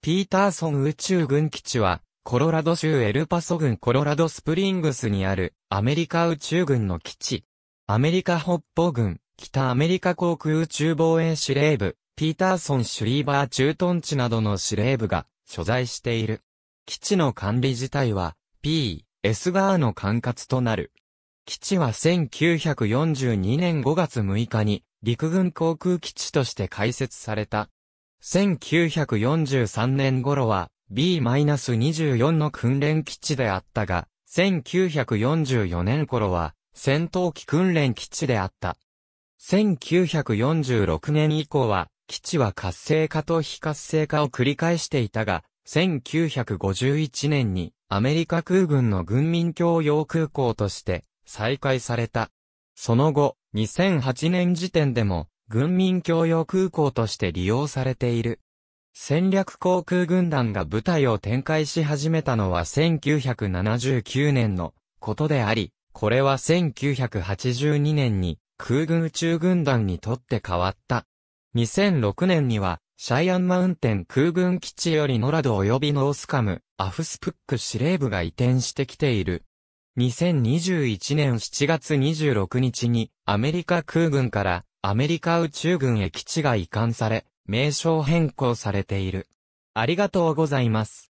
ピーターソン宇宙軍基地は、コロラド州エルパソ郡コロラドスプリングスにあるアメリカ宇宙軍の基地。アメリカ北方軍、北アメリカ航空宇宙防衛司令部、ピーターソン・シュリーバー駐屯地などの司令部が所在している。基地の管理自体は、P、S 側の管轄となる。基地は1942年5月6日に陸軍航空基地として開設された。1943年頃は B-24 の訓練基地であったが、1944年頃は戦闘機訓練基地であった。1946年以降は、基地は活性化と非活性化を繰り返していたが、1951年にアメリカ空軍の軍民共用空港として再開された。その後、2008年時点でも軍民共用空港として利用されている。戦略航空軍団が部隊を展開し始めたのは1979年のことであり、これは1982年に空軍宇宙軍団にとって変わった。2006年には、シャイアンマウンテン空軍基地よりノラド及びノースカム、アフスプック司令部が移転してきている。2021年7月26日にアメリカ空軍からアメリカ宇宙軍へ基地が移管され、名称変更されている。ありがとうございます。